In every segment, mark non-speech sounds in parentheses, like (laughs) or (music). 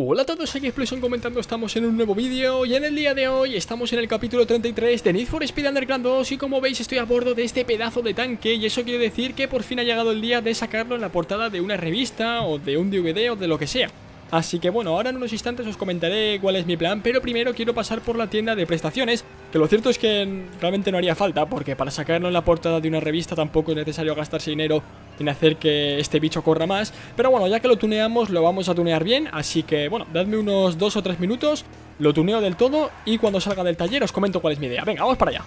Hola a todos, aquí Explosion comentando, estamos en un nuevo vídeo y en el día de hoy estamos en el capítulo 33 de Need for Speed Underground 2 y como veis estoy a bordo de este pedazo de tanque y eso quiere decir que por fin ha llegado el día de sacarlo en la portada de una revista o de un DVD o de lo que sea. Así que bueno, ahora en unos instantes os comentaré cuál es mi plan, pero primero quiero pasar por la tienda de prestaciones, que lo cierto es que realmente no haría falta, porque para sacarlo en la portada de una revista tampoco es necesario gastarse dinero en hacer que este bicho corra más, pero bueno, ya que lo tuneamos lo vamos a tunear bien, así que bueno, dadme unos 2 o 3 minutos, lo tuneo del todo y cuando salga del taller os comento cuál es mi idea. Venga, vamos para allá.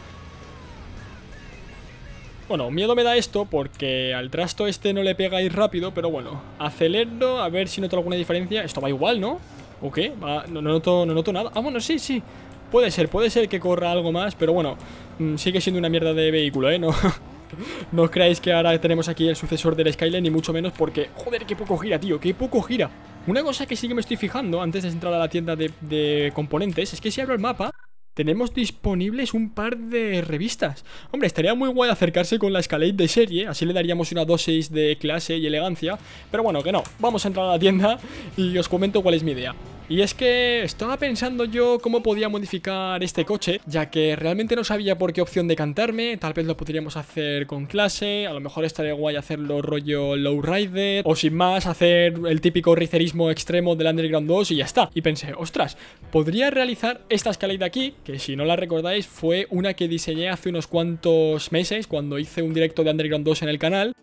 Bueno, miedo me da esto porque al trasto este no le pega ir rápido, pero bueno, acelero, a ver si noto alguna diferencia. Esto va igual, ¿no? ¿O qué? no, noto, no nada. Ah, bueno, sí, sí. Puede ser, puede ser que corra algo más, pero bueno, mm, sigue siendo una mierda de vehículo, ¿eh? No, (laughs) no os creáis que ahora tenemos aquí el sucesor del Skyline, ni mucho menos porque... Joder, qué poco gira, tío, qué poco gira. Una cosa que sí que me estoy fijando antes de entrar a la tienda de componentes es que si abro el mapa... Tenemos disponibles un par de revistas. Hombre, estaría muy guay acercarse con la Escalade de serie, así le daríamos una dosis de clase y elegancia. Pero bueno, que no. Vamos a entrar a la tienda y os comento cuál es mi idea. Y es que estaba pensando yo cómo podía modificar este coche, ya que realmente no sabía por qué opción decantarme, tal vez lo podríamos hacer con clase, a lo mejor estaría guay hacerlo rollo lowrider, o sin más hacer el típico ricerismo extremo del Underground 2 y ya está. Y pensé, ostras, podría realizar esta escalera de aquí, que si no la recordáis fue una que diseñé hace unos cuantos meses cuando hice un directo de Underground 2 en el canal,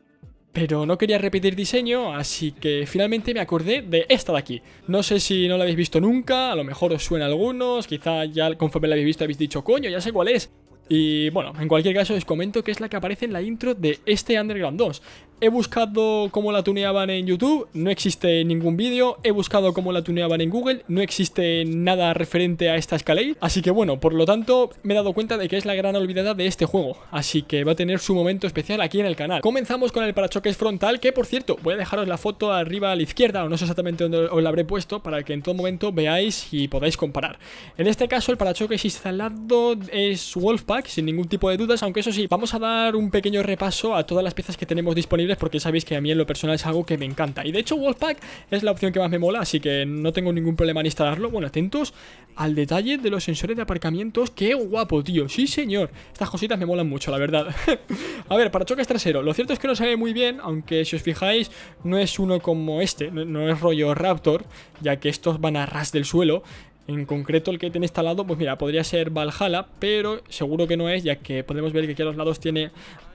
pero no quería repetir diseño, así que finalmente me acordé de esta de aquí. No sé si no la habéis visto nunca, a lo mejor os suena algunos, quizá ya conforme la habéis visto habéis dicho, coño, ya sé cuál es. Y bueno, en cualquier caso os comento que es la que aparece en la intro de este Underground 2. He buscado cómo la tuneaban en YouTube, no existe ningún vídeo. He buscado cómo la tuneaban en Google, no existe nada referente a esta Escalade. Así que bueno, por lo tanto me he dado cuenta de que es la gran olvidada de este juego. Así que va a tener su momento especial aquí en el canal. Comenzamos con el parachoques frontal, que por cierto, voy a dejaros la foto arriba a la izquierda, o no sé exactamente dónde os la habré puesto, para que en todo momento veáis y podáis comparar. En este caso el parachoques instalado es Wolfpack, sin ningún tipo de dudas, aunque eso sí, vamos a dar un pequeño repaso a todas las piezas que tenemos disponibles porque sabéis que a mí en lo personal es algo que me encanta. Y de hecho Wolfpack es la opción que más me mola, así que no tengo ningún problema en instalarlo. Bueno, atentos al detalle de los sensores de aparcamientos. ¡Qué guapo, tío! Sí, señor. Estas cositas me molan mucho, la verdad. (laughs) a ver, para choques trasero. Lo cierto es que no se muy bien, aunque si os fijáis no es uno como este, no es rollo Raptor, ya que estos van a ras del suelo. En concreto el que tiene instalado, pues mira, podría ser Valhalla, pero seguro que no es, ya que podemos ver que aquí a los lados tiene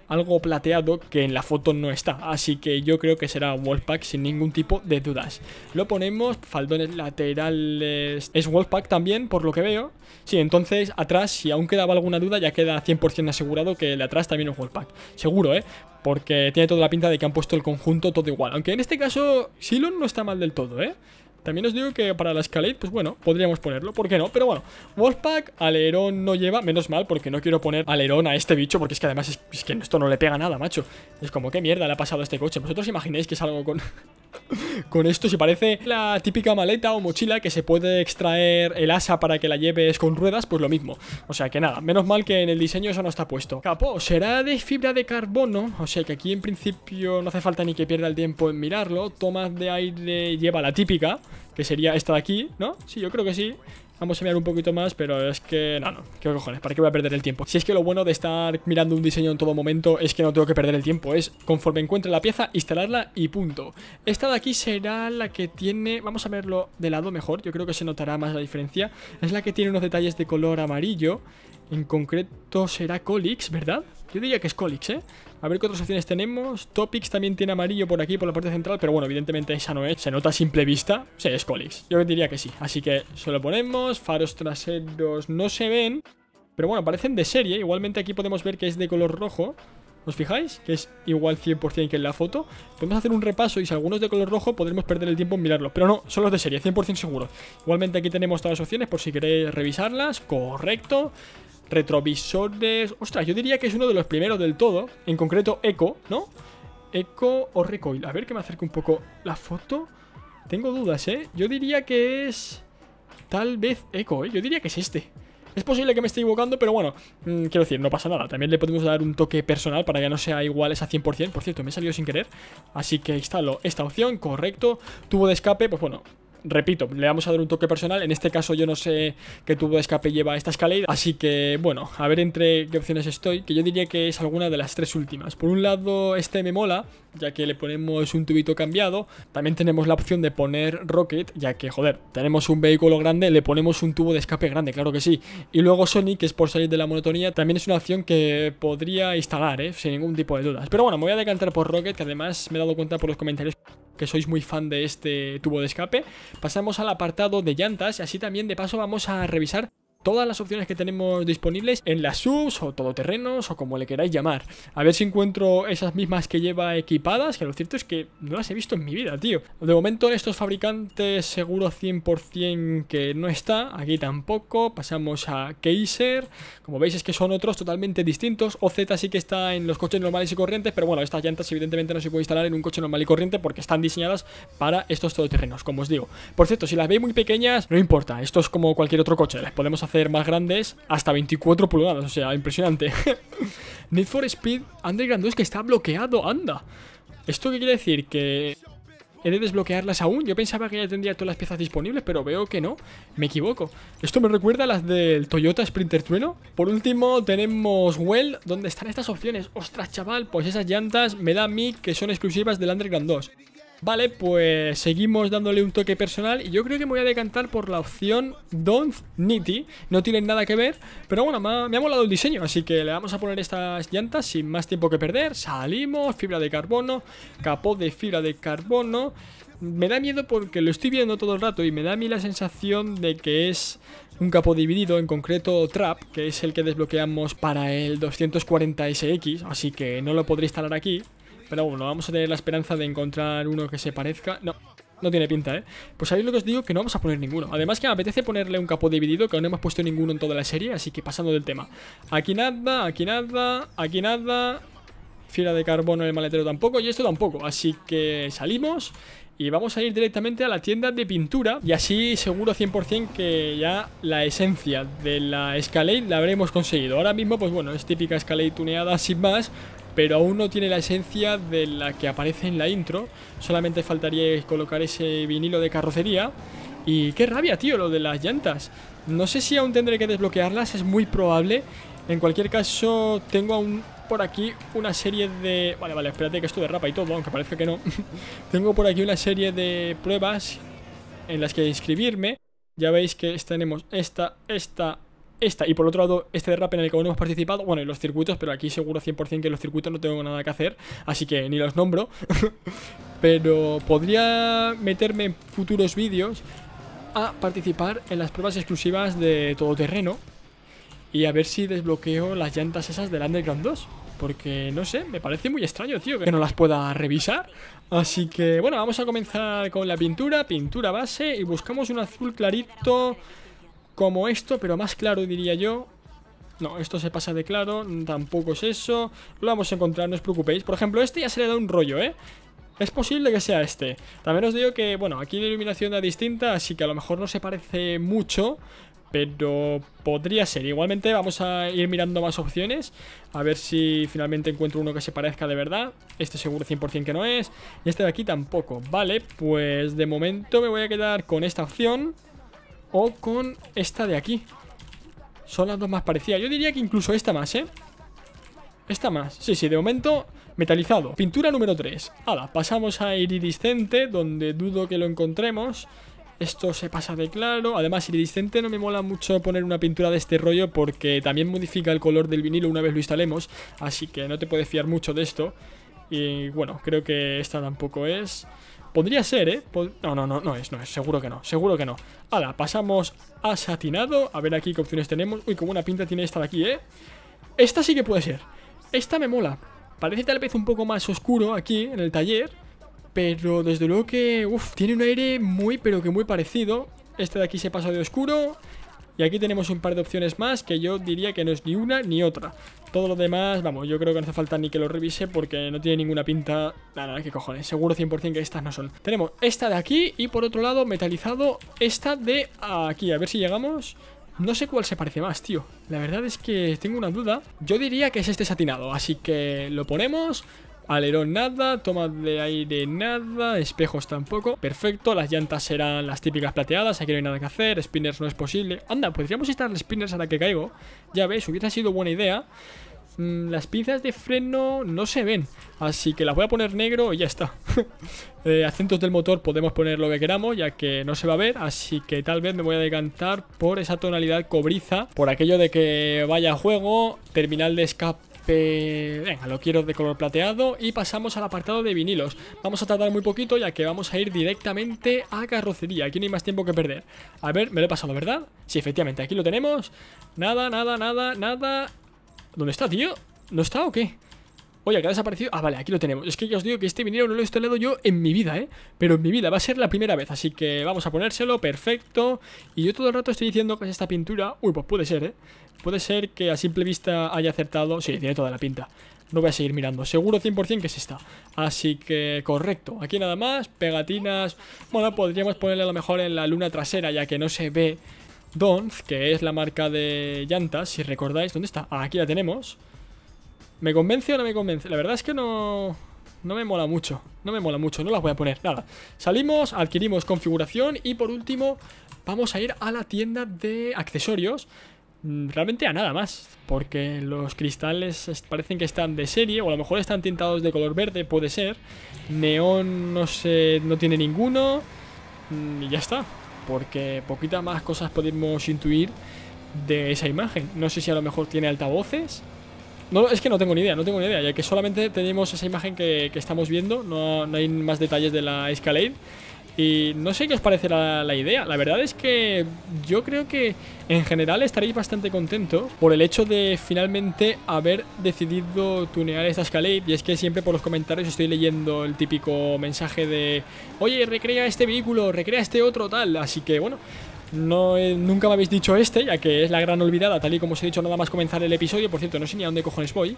algo plateado que en la foto no está, así que yo creo que será Wolfpack sin ningún tipo de dudas. Lo ponemos, faldones laterales, es Wolfpack también por lo que veo. Sí, entonces atrás si aún quedaba alguna duda ya queda 100% asegurado que el atrás también es Wolfpack, seguro, ¿eh? Porque tiene toda la pinta de que han puesto el conjunto todo igual, aunque en este caso Silon no está mal del todo, ¿eh? También os digo que para la Escalade, pues bueno, podríamos ponerlo, ¿por qué no? Pero bueno, Wolfpack, alerón no lleva, menos mal, porque no quiero poner alerón a este bicho, porque es que además es, que esto no le pega nada, macho. Es como, ¿qué mierda le ha pasado a este coche? ¿Vosotros imagináis que es algo con... Con esto se parece la típica maleta o mochila que se puede extraer el asa para que la lleves con ruedas, pues lo mismo. O sea que nada, menos mal que en el diseño eso no está puesto. Capó, será de fibra de carbono, o sea que aquí en principio no hace falta ni que pierda el tiempo en mirarlo. Tomas de aire lleva la típica, que sería esta de aquí, ¿no? Sí, yo creo que sí. Vamos a mirar un poquito más, pero es que... No, no, qué cojones, ¿para qué voy a perder el tiempo? Si es que lo bueno de estar mirando un diseño en todo momento es que no tengo que perder el tiempo, es conforme encuentro la pieza, instalarla y punto. Esta de aquí será la que tiene... Vamos a verlo de lado mejor, yo creo que se notará más la diferencia. Es la que tiene unos detalles de color amarillo en concreto será Colix, ¿verdad? Yo diría que es Colix, ¿eh? A ver qué otras opciones tenemos. Topics también tiene amarillo por aquí, por la parte central. Pero bueno, evidentemente esa no es. Se nota a simple vista. Sí, es Colix. Yo diría que sí. Así que se lo ponemos. Faros traseros no se ven. Pero bueno, parecen de serie. Igualmente aquí podemos ver que es de color rojo. ¿Os fijáis? Que es igual 100% que en la foto. Podemos hacer un repaso y si algunos de color rojo podremos perder el tiempo en mirarlo Pero no, son los de serie, 100% seguro. Igualmente aquí tenemos todas las opciones por si queréis revisarlas. Correcto. Retrovisores. Ostras, yo diría que es uno de los primeros del todo. En concreto, Eco, ¿no? Eco o Recoil. A ver que me acerque un poco la foto. Tengo dudas, ¿eh? Yo diría que es... Tal vez Eco, ¿eh? Yo diría que es este. Es posible que me esté equivocando, pero bueno, mm, quiero decir, no pasa nada. También le podemos dar un toque personal para que no sea igual a 100%. Por cierto, me he salido sin querer. Así que instalo esta opción, correcto. Tubo de escape, pues bueno, repito, le vamos a dar un toque personal. En este caso yo no sé qué tubo de escape lleva esta escalera así que bueno, a ver entre qué opciones estoy, que yo diría que es alguna de las tres últimas. Por un lado, este me mola, ya que le ponemos un tubito cambiado. También tenemos la opción de poner Rocket, ya que, joder, tenemos un vehículo grande, le ponemos un tubo de escape grande, claro que sí. Y luego Sony que es por salir de la monotonía, también es una opción que podría instalar, ¿eh? sin ningún tipo de dudas. Pero bueno, me voy a decantar por Rocket, que además me he dado cuenta por los comentarios que sois muy fan de este tubo de escape. Pasamos al apartado de llantas y así también de paso vamos a revisar todas las opciones que tenemos disponibles en las SUVs o todoterrenos o como le queráis llamar. A ver si encuentro esas mismas que lleva equipadas, que lo cierto es que no las he visto en mi vida, tío. De momento en estos fabricantes seguro 100% que no está, aquí tampoco. Pasamos a Kaiser, como veis es que son otros totalmente distintos. OZ sí que está en los coches normales y corrientes, pero bueno, estas llantas evidentemente no se puede instalar en un coche normal y corriente porque están diseñadas para estos todoterrenos, como os digo. Por cierto, si las veis muy pequeñas, no importa, esto es como cualquier otro coche, las podemos hacer hacer más grandes hasta 24 pulgadas, o sea, impresionante. (laughs) Need for Speed Underground 2 que está bloqueado, anda. ¿Esto qué quiere decir? Que he de desbloquearlas aún. Yo pensaba que ya tendría todas las piezas disponibles, pero veo que no. Me equivoco. Esto me recuerda a las del Toyota Sprinter Trueno. Por último, tenemos Well, donde están estas opciones. Ostras, chaval, pues esas llantas me da a mí que son exclusivas del Underground 2. Vale, pues seguimos dándole un toque personal y yo creo que me voy a decantar por la opción Don't Nitty. No tienen nada que ver, pero bueno, me ha, me ha, molado el diseño, así que le vamos a poner estas llantas sin más tiempo que perder. Salimos, fibra de carbono, capó de fibra de carbono. Me da miedo porque lo estoy viendo todo el rato y me da a mí la sensación de que es un capó dividido, en concreto Trap, que es el que desbloqueamos para el 240SX, así que no lo podré instalar aquí, pero bueno, vamos a tener la esperanza de encontrar uno que se parezca. No, no tiene pinta, ¿eh? Pues ahí lo que os digo que no vamos a poner ninguno. Además que me apetece ponerle un capo dividido, que aún no hemos puesto ninguno en toda la serie, así que pasando del tema. Aquí nada, aquí nada, aquí nada. Fiera de carbono en el maletero tampoco, y esto tampoco. Así que salimos y vamos a ir directamente a la tienda de pintura y así seguro 100% que ya la esencia de la Escalade la habremos conseguido. Ahora mismo, pues bueno, es típica Escalade tuneada sin más, pero aún no tiene la esencia de la que aparece en la intro. Solamente faltaría colocar ese vinilo de carrocería. Y qué rabia, tío, lo de las llantas. No sé si aún tendré que desbloquearlas, es muy probable. En cualquier caso, tengo aún por aquí una serie de... Vale, vale, espérate que esto derrapa y todo, aunque parece que no. (laughs) tengo por aquí una serie de pruebas en las que inscribirme. Ya veis que tenemos esta, esta, esta y por otro lado este derrape en el que aún hemos participado, bueno, y los circuitos, pero aquí seguro 100% que los circuitos no tengo nada que hacer, así que ni los nombro, (laughs) pero podría meterme en futuros vídeos a participar en las pruebas exclusivas de todoterreno y a ver si desbloqueo las llantas esas del Underground 2. Porque, no sé, me parece muy extraño, tío, que no las pueda revisar. Así que, bueno, vamos a comenzar con la pintura, pintura base y buscamos un azul clarito como esto, pero más claro diría yo. No, esto se pasa de claro, tampoco es eso. Lo vamos a encontrar, no os preocupéis. Por ejemplo, este ya se le da un rollo, ¿eh? Es posible que sea este. También os digo que, bueno, aquí la iluminación da distinta, así que a lo mejor no se parece mucho, pero podría ser. Igualmente vamos a ir mirando más opciones, a ver si finalmente encuentro uno que se parezca de verdad. Este seguro 100% que no es, y este de aquí tampoco. Vale, pues de momento me voy a quedar con esta opción o con esta de aquí. Son las dos más parecidas. Yo diría que incluso esta más, ¿eh? Esta más. Sí, sí, de momento metalizado. Pintura número 3. Ahora, pasamos a iridiscente, donde dudo que lo encontremos. Esto se pasa de claro. Además, iridiscente no me mola mucho poner una pintura de este rollo porque también modifica el color del vinilo una vez lo instalemos. Así que no te puedes fiar mucho de esto. Y bueno, creo que esta tampoco es... Podría ser, ¿eh? no, no, no, no es, no es. Seguro que no, seguro que no. Hala, pasamos a satinado. A ver aquí qué opciones tenemos. Uy, como una pinta tiene esta de aquí, ¿eh? Esta sí que puede ser. Esta me mola. Parece tal vez un poco más oscuro aquí en el taller. Pero desde luego que... Uf, tiene un aire muy, pero que muy parecido. Este de aquí se pasa de oscuro. Y aquí tenemos un par de opciones más que yo diría que no es ni una ni otra. Todo lo demás, vamos, yo creo que no hace falta ni que lo revise porque no tiene ninguna pinta... Nada, que cojones. Seguro 100% que estas no son. Tenemos esta de aquí y por otro lado metalizado esta de aquí. A ver si llegamos... No sé cuál se parece más, tío. La verdad es que tengo una duda. Yo diría que es este satinado, así que lo ponemos, Alerón nada, toma de aire nada, espejos tampoco. Perfecto, las llantas serán las típicas plateadas, aquí no hay nada que hacer, spinners no es posible. Anda, podríamos instalar spinners a la que caigo. Ya ves, hubiera sido buena idea. Mm, las pinzas de freno no se ven, así que las voy a poner negro y ya está. (laughs) Eh, acentos del motor podemos poner lo que queramos, ya que no se va a ver, así que tal vez me voy a decantar por esa tonalidad cobriza, por aquello de que vaya a juego, terminal de escape este, venga, lo quiero de color plateado y pasamos al apartado de vinilos. Vamos a tardar muy poquito ya que vamos a ir directamente a carrocería. Aquí no hay más tiempo que perder. A ver, me lo he pasado, ¿verdad? Sí, efectivamente, aquí lo tenemos. Nada, nada, nada, nada... ¿Dónde está, tío? ¿No está o qué? Oye, ¿qué ha desaparecido. Ah, vale, aquí lo tenemos. Es que ya os digo que este vinilo no lo he instalado yo en mi vida, ¿eh? Pero en mi vida, va a ser la primera vez. Así que vamos a ponérselo, perfecto. Y yo todo el rato estoy diciendo que es esta pintura. Uy, pues puede ser, ¿eh? Puede ser que a simple vista haya acertado. Sí, tiene toda la pinta. No voy a seguir mirando. Seguro 100% que es esta. Así que correcto. Aquí nada más. Pegatinas. Bueno, podríamos ponerle a lo mejor en la luna trasera, ya que no se ve Donz, que es la marca de llantas, si recordáis. ¿Dónde está? Ah, aquí la tenemos. ¿Me convence o no me convence? La verdad es que no... No me mola mucho, no me mola mucho, no las voy a poner, nada. Salimos, adquirimos configuración y por último vamos a ir a la tienda de accesorios mm, realmente a nada más, porque los cristales parecen que están de serie, o a lo mejor están tintados de color verde, puede ser. Neón no sé, no tiene ninguno, mm, y ya está, porque poquita más cosas podemos intuir de esa imagen. No sé si a lo mejor tiene altavoces, no, es que no tengo ni idea, no tengo ni idea, ya que solamente tenemos esa imagen que, estamos viendo, no, hay más detalles de la Escalade. Y no sé qué os parece la, la, idea. La verdad es que yo creo que en general estaréis bastante contentos por el hecho de finalmente haber decidido tunear esta Escalade. Y es que siempre por los comentarios estoy leyendo el típico mensaje de, oye, recrea este vehículo, recrea este otro tal. Así que bueno, no, nunca me habéis dicho este, ya que es la gran olvidada, tal y como os he dicho nada más comenzar el episodio. Por cierto, no sé ni a dónde cojones voy.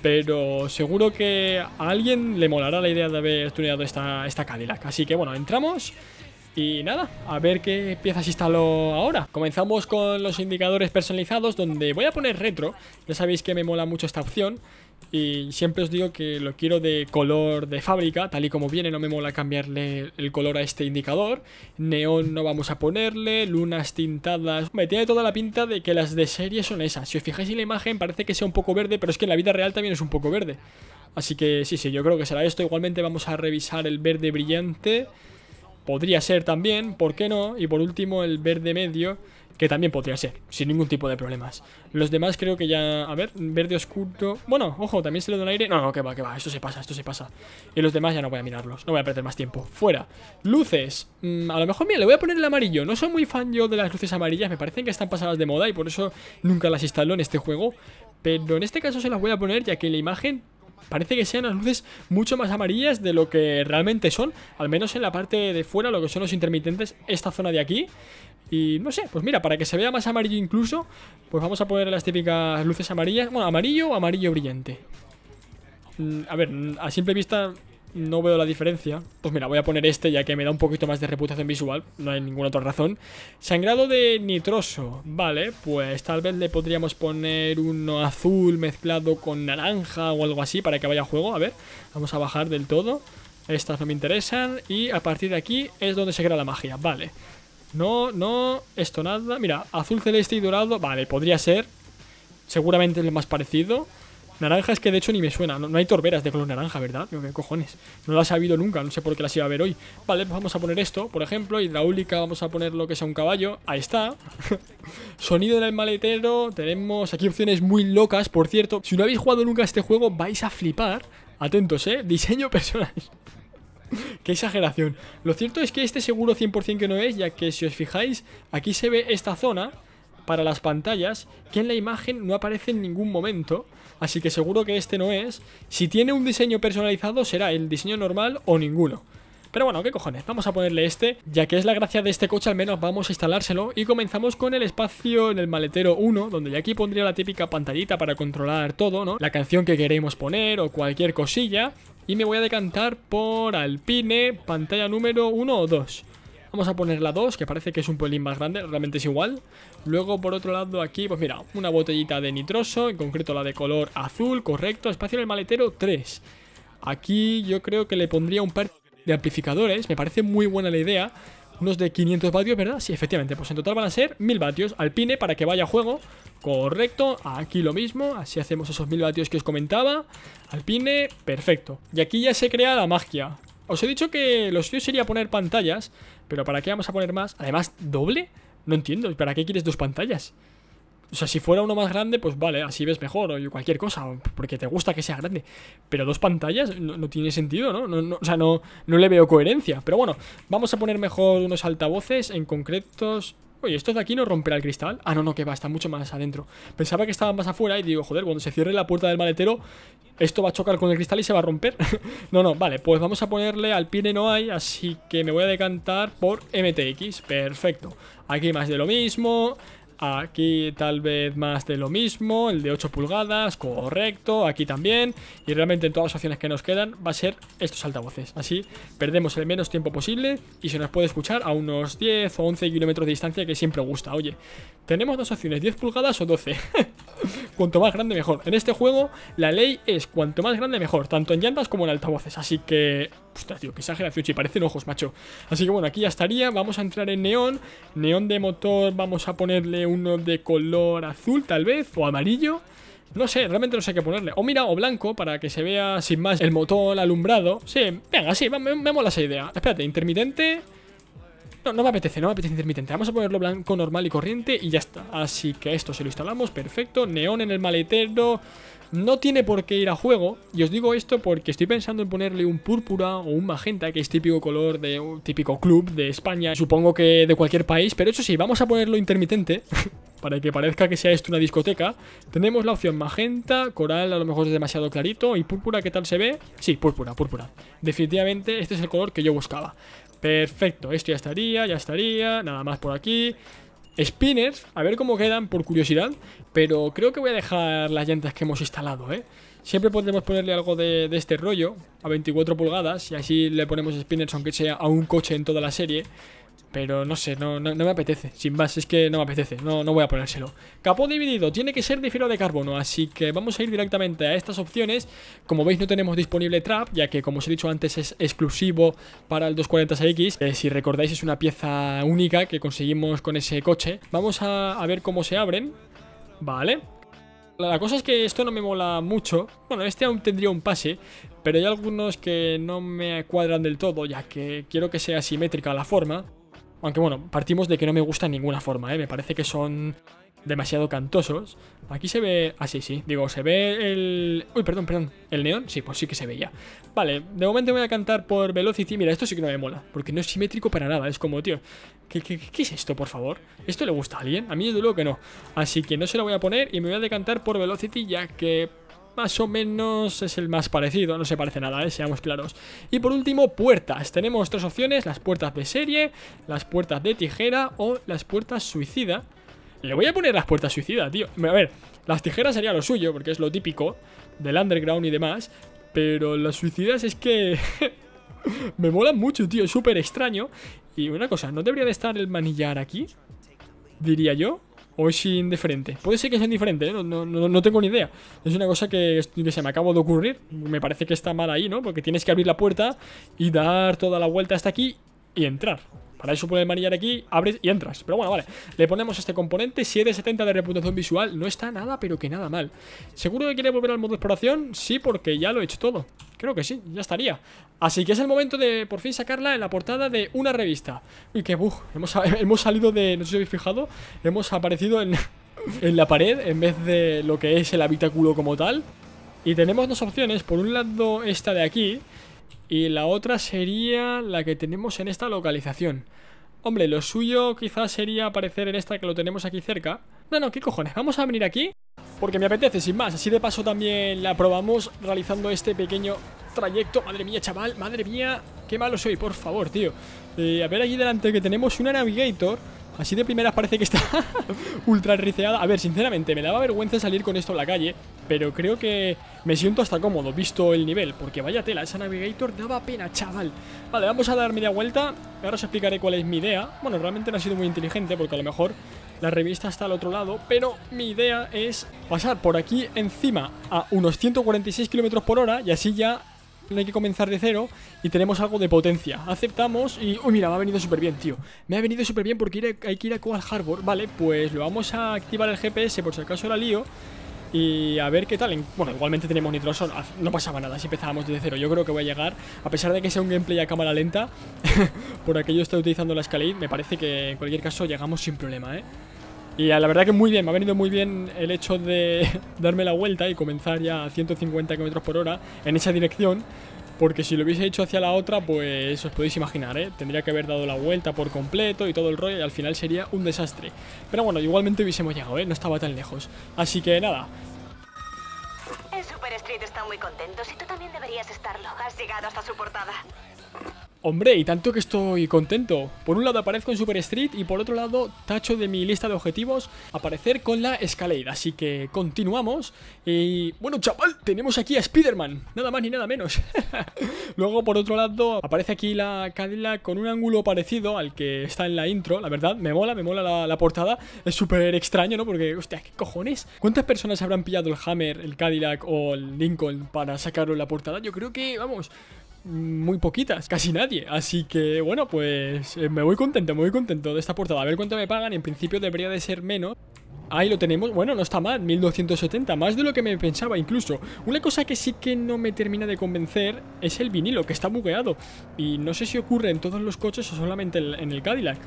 Pero seguro que a alguien le molará la idea de haber estudiado esta, esta Cadillac. Así que bueno, entramos y nada, a ver qué piezas instalo ahora. Comenzamos con los indicadores personalizados, donde voy a poner retro. Ya sabéis que me mola mucho esta opción y siempre os digo que lo quiero de color de fábrica, tal y como viene, no me mola cambiarle el color a este indicador, neón no vamos a ponerle, lunas tintadas, me tiene toda la pinta de que las de serie son esas, si os fijáis en la imagen parece que sea un poco verde, pero es que en la vida real también es un poco verde, así que sí, sí, yo creo que será esto, igualmente vamos a revisar el verde brillante, podría ser también, ¿por qué no? Y por último el verde medio, que también podría ser, sin ningún tipo de problemas. Los demás creo que ya... A ver, verde oscuro... Bueno, ojo, también se le da un aire... No, no, que va, que va, esto se pasa, esto se pasa. Y los demás ya no voy a mirarlos, no voy a perder más tiempo. Fuera. Luces. Mm, a lo mejor, mira, le voy a poner el amarillo. No soy muy fan yo de las luces amarillas, me parecen que están pasadas de moda y por eso nunca las instaló en este juego. Pero en este caso se las voy a poner ya que en la imagen parece que sean las luces mucho más amarillas de lo que realmente son, al menos en la parte de fuera, lo que son los intermitentes, esta zona de aquí. Y no sé, pues mira, para que se vea más amarillo incluso, pues vamos a poner las típicas luces amarillas. Bueno, amarillo o amarillo brillante. Mm, a ver, mm, a simple vista no veo la diferencia. Pues mira, voy a poner este ya que me da un poquito más de reputación visual. No hay ninguna otra razón. Sangrado de nitroso. Vale, pues tal vez le podríamos poner uno azul mezclado con naranja o algo así para que vaya a juego. A ver, vamos a bajar del todo. Estas no me interesan. Y a partir de aquí es donde se crea la magia. Vale. No, no, esto nada. Mira, azul, celeste y dorado. Vale, podría ser. Seguramente el más parecido. Naranja es que de hecho ni me suena. No, hay torberas de color naranja, ¿verdad? ¿Qué cojones? No las ha habido nunca. No sé por qué las iba a ver hoy. Vale, pues vamos a poner esto, por ejemplo. Hidráulica, vamos a poner lo que sea un caballo. Ahí está. (laughs) Sonido en el maletero. Tenemos aquí opciones muy locas, por cierto. Si no habéis jugado nunca este juego, vais a flipar. Atentos, ¿eh? Diseño personal. (laughs) Qué exageración. Lo cierto es que este seguro 100% que no es, ya que si os fijáis, aquí se ve esta zona para las pantallas, que en la imagen no aparece en ningún momento, así que seguro que este no es. Si tiene un diseño personalizado será el diseño normal o ninguno. Pero bueno, qué cojones, vamos a ponerle este, ya que es la gracia de este coche, al menos vamos a instalárselo. Y comenzamos con el espacio en el maletero 1, donde ya aquí pondría la típica pantallita para controlar todo, ¿no? La canción que queremos poner o cualquier cosilla. Y me voy a decantar por Alpine, pantalla número 1 o 2. Vamos a poner la 2, que parece que es un pelín más grande, realmente es igual. Luego, por otro lado, aquí, pues mira, una botellita de nitroso, en concreto la de color azul, correcto. Espacio en el maletero 3. Aquí yo creo que le pondría un par de amplificadores. Me parece muy buena la idea. Unos de 500 vatios, ¿verdad? Sí, efectivamente. Pues en total van a ser 1000 vatios Alpine para que vaya a juego. Correcto. Aquí lo mismo. Así hacemos esos 1000 vatios que os comentaba. Alpine, perfecto. Y aquí ya se crea la magia. Os he dicho que lo suyo sería poner pantallas, pero ¿para qué vamos a poner más? Además, ¿doble? No entiendo. ¿Para qué quieres dos pantallas? O sea, si fuera uno más grande, pues vale, así ves mejor o cualquier cosa, porque te gusta que sea grande. Pero dos pantallas no, tiene sentido, ¿no? No, O sea, no, no le veo coherencia. Pero bueno, vamos a poner mejor unos altavoces en concretos... Oye, ¿esto de aquí no romperá el cristal? Ah, no, no, que va, está mucho más adentro. Pensaba que estaba más afuera y digo, joder, cuando se cierre la puerta del maletero, esto va a chocar con el cristal y se va a romper. (laughs) no, no, vale, pues vamos a ponerle al pine no hay, así que me voy a decantar por MTX. Perfecto. Aquí más de lo mismo. Aquí tal vez más de lo mismo, el de 8 pulgadas, correcto, aquí también. Y realmente en todas las opciones que nos quedan va a ser estos altavoces. Así perdemos el menos tiempo posible y se nos puede escuchar a unos 10 o 11 kilómetros de distancia que siempre gusta. Oye, tenemos dos opciones, 10 pulgadas o 12. (laughs) cuanto más grande mejor. En este juego la ley es cuanto más grande mejor, tanto en llantas como en altavoces. Así que Ostras, tío, qué exageración, si parecen ojos, macho Así que bueno, aquí ya estaría, vamos a entrar en neón Neón de motor, vamos a ponerle uno de color azul tal vez O amarillo no sé, realmente no sé qué ponerle. O mira, o blanco, para que se vea sin más el motor alumbrado. Sí, venga, sí, vemos me mola esa idea. Espérate, intermitente. No, no me apetece, no me apetece intermitente. Vamos a ponerlo blanco, normal y corriente y ya está. Así que esto se lo instalamos, perfecto. Neón en el maletero. No tiene por qué ir a juego. Y os digo esto porque estoy pensando en ponerle un púrpura o un magenta, que es típico color de un típico club de España. Supongo que de cualquier país. Pero eso sí, vamos a ponerlo intermitente. (laughs) para que parezca que sea esto una discoteca, tenemos la opción magenta, coral a lo mejor es demasiado clarito y púrpura, ¿qué tal se ve? Sí, púrpura, púrpura. Definitivamente este es el color que yo buscaba. Perfecto, esto ya estaría, ya estaría Nada más por aquí Spinners, a ver cómo quedan por curiosidad Pero creo que voy a dejar las llantas que hemos instalado, ¿eh? Siempre podremos ponerle algo de, de, este rollo A 24 pulgadas Y así le ponemos spinners aunque sea a un coche en toda la serie pero no sé, no, me apetece. Sin más, es que no me apetece. No, no voy a ponérselo. Capó dividido. Tiene que ser de fibra de carbono. Así que vamos a ir directamente a estas opciones. Como veis, no tenemos disponible trap, ya que, como os he dicho antes, es exclusivo para el 240X. Eh, si recordáis, es una pieza única que conseguimos con ese coche. Vamos a, a ver cómo se abren. Vale. La cosa es que esto no me mola mucho. Bueno, este aún tendría un pase, pero hay algunos que no me cuadran del todo, ya que quiero que sea simétrica la forma. Aunque bueno, partimos de que no me gusta en ninguna forma, ¿eh? Me parece que son demasiado cantosos. Aquí se ve... Ah, sí, sí. Digo, se ve el... Uy, perdón, perdón. ¿El neón? Sí, pues sí que se veía. Vale, de momento voy a cantar por Velocity. Mira, esto sí que no me mola. Porque no es simétrico para nada. Es como, tío... ¿Qué, qué, qué es esto, por favor? ¿Esto le gusta a alguien? A mí desde luego que no. Así que no se lo voy a poner y me voy a decantar por Velocity ya que más o menos es el más parecido, no se parece nada, ¿eh? seamos claros. Y por último, puertas. Tenemos tres opciones, las puertas de serie, las puertas de tijera o las puertas suicida. Le voy a poner las puertas suicida, tío. A ver, las tijeras sería lo suyo, porque es lo típico del underground y demás. Pero las suicidas es que... (laughs) me molan mucho, tío. Es súper extraño. Y una cosa, ¿no debería de estar el manillar aquí? Diría yo. O es indiferente Puede ser que sea indiferente, ¿eh? no, no, no, tengo ni idea. Es una cosa que, se me acabo de ocurrir. Me parece que está mal ahí, ¿no? Porque tienes que abrir la puerta y dar toda la vuelta hasta aquí y entrar. Para eso puede manillar aquí, abres y entras. Pero bueno, vale. Le ponemos este componente. 770 de reputación visual. No está nada, pero que nada mal. ¿Seguro que quiere volver al modo de exploración? Sí, porque ya lo he hecho todo. Creo que sí, ya estaría. Así que es el momento de por fin sacarla en la portada de una revista. Uy, qué bug. Hemos, (laughs) salido de... No sé si habéis fijado. Hemos aparecido en, (laughs) en la pared en vez de lo que es el habitáculo como tal. Y tenemos dos opciones. Por un lado, esta de aquí, y la otra sería la que tenemos en esta localización. Hombre, lo suyo quizás sería aparecer en esta que lo tenemos aquí cerca. No, no, ¿qué cojones? Vamos a venir aquí porque me apetece, sin más. Así de paso también la probamos realizando este pequeño trayecto. Madre mía, chaval, madre mía, qué malo soy, por favor, tío. Eh, a ver allí delante que tenemos una Navigator Así de primeras parece que está (laughs) ultra riceada. A ver, sinceramente, me daba vergüenza salir con esto a la calle, pero creo que me siento hasta cómodo, visto el nivel, porque vaya tela, esa Navigator daba pena, chaval. Vale, vamos a dar media vuelta, ahora os explicaré cuál es mi idea. Bueno, realmente no ha sido muy inteligente, porque a lo mejor la revista está al otro lado, pero mi idea es pasar por aquí encima a unos 146 km por hora y así ya hay que comenzar de cero y tenemos algo de potencia. Aceptamos y... Uy, mira, me ha venido súper bien, tío. Me ha venido súper bien porque hay que ir a Coal Harbor. Vale, pues lo vamos a activar el GPS por si acaso era lío. Y a ver qué tal. Bueno, igualmente tenemos Nitroson. Ah, no pasaba nada si empezábamos desde cero. Yo creo que voy a llegar. A pesar de que sea un gameplay a cámara lenta, (laughs) por aquello estoy utilizando la Escalade, me parece que en cualquier caso llegamos sin problema, ¿eh? Y la verdad que muy bien, me ha venido muy bien el hecho de (laughs) darme la vuelta y comenzar ya a 150 km por hora en esa dirección. Porque si lo hubiese hecho hacia la otra, pues os podéis imaginar, ¿eh? Tendría que haber dado la vuelta por completo y todo el rollo y al final sería un desastre. Pero bueno, igualmente hubiésemos llegado, ¿eh? No estaba tan lejos. Así que nada. El Super Street está muy contento y tú también deberías estarlo. Has llegado hasta su portada. Hombre, y tanto que estoy contento. Por un lado aparezco en Super Street y por otro lado tacho de mi lista de objetivos aparecer con la Escalade. Así que continuamos. Y bueno, chaval, tenemos aquí a Spider-Man. Nada más ni nada menos. (laughs) Luego, por otro lado, aparece aquí la Cadillac con un ángulo parecido al que está en la intro. La verdad, me mola, me mola la, portada. Es súper extraño, ¿no? Porque, hostia, ¿qué cojones? ¿Cuántas personas habrán pillado el Hammer, el Cadillac o el Lincoln para sacarlo en la portada? Yo creo que, vamos, muy poquitas, casi nadie. Así que bueno, pues eh, me voy contento, Muy contento de esta portada. A ver cuánto me pagan, en principio debería de ser menos. Ahí lo tenemos, bueno, no está mal, 1270, más de lo que me pensaba incluso. Una cosa que sí que no me termina de convencer es el vinilo, que está bugueado. Y no sé si ocurre en todos los coches o solamente en el Cadillac.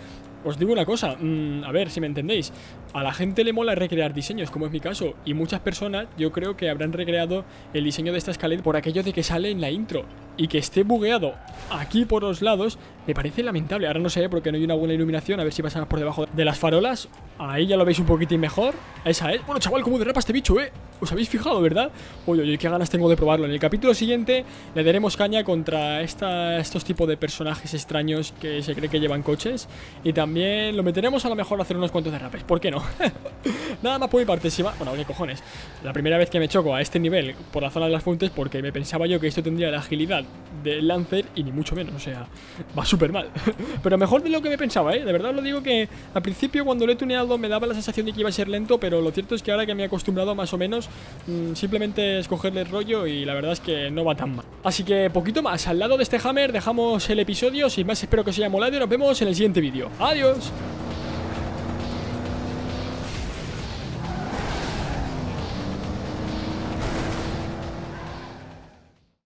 Os digo una cosa, mm, a ver si me entendéis a la gente le mola recrear diseños, como es mi caso, y muchas personas yo creo que habrán recreado el diseño de esta escalera por aquello de que sale en la intro y que esté bugueado aquí por los lados, me parece lamentable. Ahora no sé porque no hay una buena iluminación, a ver si pasamos por debajo de las farolas. Ahí ya lo veis un poquitín mejor. Esa es. Bueno, chaval, cómo derrapa este bicho, ¿eh? Os habéis fijado, ¿verdad? Oye, oye, qué ganas tengo de probarlo. En el capítulo siguiente le daremos caña contra estos tipos de personajes extraños que se cree que llevan coches y también lo meteremos a lo mejor a hacer unos cuantos derrapes. ¿Por qué no? Nada más por mi parte, Bueno, qué cojones La primera vez que me choco a este nivel Por la zona de las fuentes Porque me pensaba yo que esto tendría la agilidad del Lancer Y ni mucho menos, o sea Va súper mal (laughs) Pero mejor de lo que me pensaba, ¿eh? De verdad lo digo que Al principio cuando lo he tuneado Me daba la sensación de que iba a ser lento Pero lo cierto es que ahora que me he acostumbrado más o menos mm, Simplemente escogerle el rollo Y la verdad es que no va tan mal Así que poquito más Al lado de este Hammer dejamos el episodio Sin más espero que os haya molado Y nos vemos en el siguiente vídeo ¡Adiós!